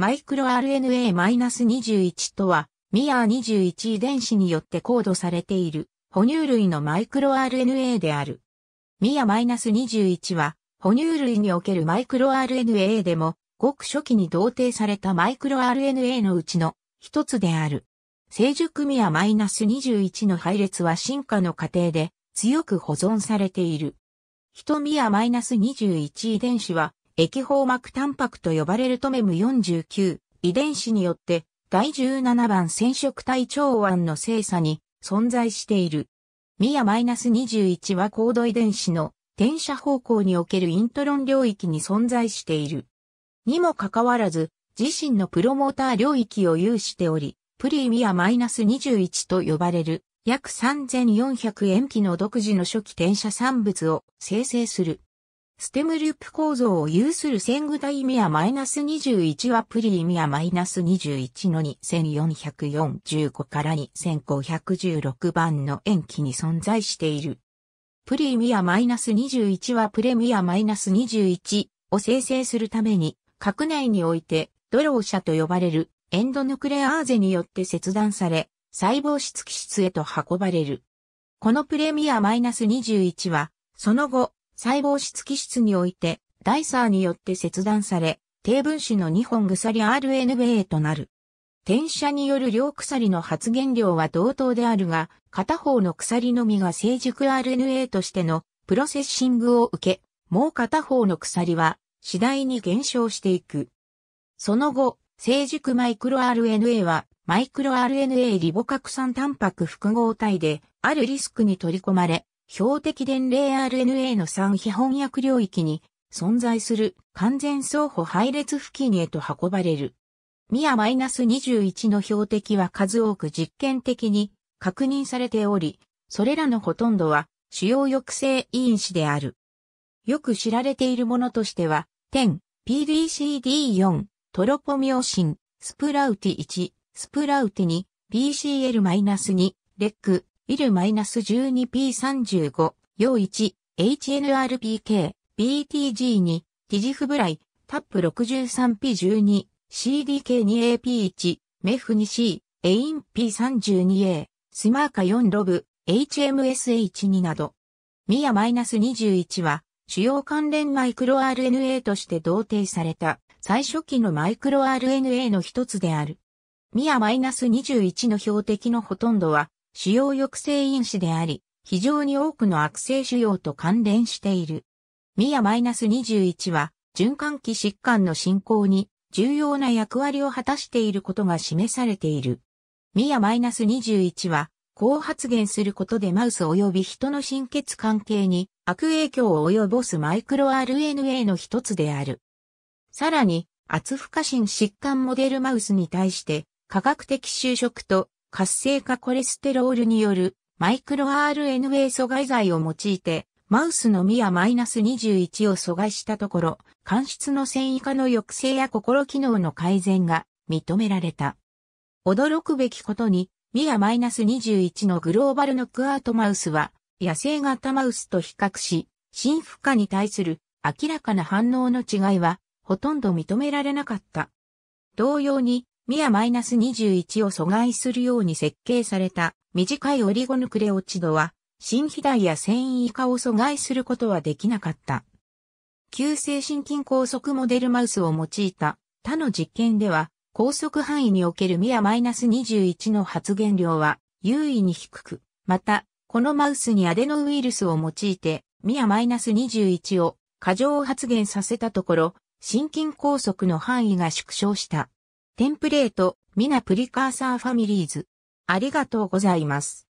マイクロ RNA-21 とは、ミア21遺伝子によってコードされている、哺乳類のマイクロ RNA である。ミア -21 は、哺乳類におけるマイクロ RNA でも、ごく初期に同定されたマイクロ RNA のうちの一つである。成熟ミア -21 の配列は進化の過程で強く保存されている。ヒトミア -21 遺伝子は液胞膜タンパクと呼ばれるトメム49遺伝子によって第17番染色体長腕の精査に存在している。ミア -21 は高度遺伝子の転写方向におけるイントロン領域に存在している。にもかかわらず、自身のプロモーター領域を有しており、プリミア -21 と呼ばれる約3400塩基の独自の初期転写産物を生成する。ステムループ構造を有する線具体ミア -21 はプリミア -21 の2445から2516番の塩基に存在している。プリミア -21 はプレミア -21 を生成するために、核内においてドロー社と呼ばれるエンドヌクレアーゼによって切断され、細胞質基質へと運ばれる。このプレミア -21 は、その後、細胞質基質において、ダイサーによって切断され、低分子の2本鎖 RNA となる。転写による両鎖の発現量は同等であるが、片方の鎖のみが成熟 RNA としてのプロセッシングを受け、もう片方の鎖は次第に減少していく。その後、成熟マイクロ RNA はマイクロ RNA リボ核酸タンパク複合体であるリスクに取り込まれ、標的伝令 RNA の3非翻訳領域に存在する完全相互配列付近へと運ばれる。ミア -21 の標的は数多く実験的に確認されており、それらのほとんどは主要抑制因子である。よく知られているものとしては、10、PDCD4、トロポミオシン、スプラウティ1、スプラウティ2、BCL-2、レック、イル -12P35、用1、HNRPK、BTG2、ティジフブライ、タップ 63P12、CDK2AP1、メフ 2C、エイン P32A、スマーカ4ロブ、HMSH2 など。ミヤ -21 は、主要関連マイクロ RNA として同定された最初期のマイクロ RNA の一つである。ミヤ -21 の標的のほとんどは腫瘍抑制因子であり、非常に多くの悪性腫瘍と関連している。ミヤ -21 は、循環器疾患の進行に重要な役割を果たしていることが示されている。ミヤ -21 は、高発現することでマウス及び人の心血関係に悪影響を及ぼすマイクロ RNA の一つである。さらに、圧不可侵疾患モデルマウスに対して、科学的就職と活性化コレステロールによるマイクロ RNA 阻害剤を用いて、マウスのミアマイナス21を阻害したところ、間質の繊維化の抑制や心機能の改善が認められた。驚くべきことに、ミアマイナス21のグローバルノックアウトマウスは、野生型マウスと比較し、心負荷に対する明らかな反応の違いは、ほとんど認められなかった。同様に、ミア -21 を阻害するように設計された短いオリゴヌクレオチドは、新肥大や繊維化を阻害することはできなかった。急性心筋梗塞モデルマウスを用いた他の実験では、高速範囲におけるミア -21 の発現量は優位に低く、また、このマウスにアデノウイルスを用いて、ミア -21 を過剰発現させたところ、心筋梗塞の範囲が縮小した。テンプレート、ミナプリカーサーファミリーズ。ありがとうございます。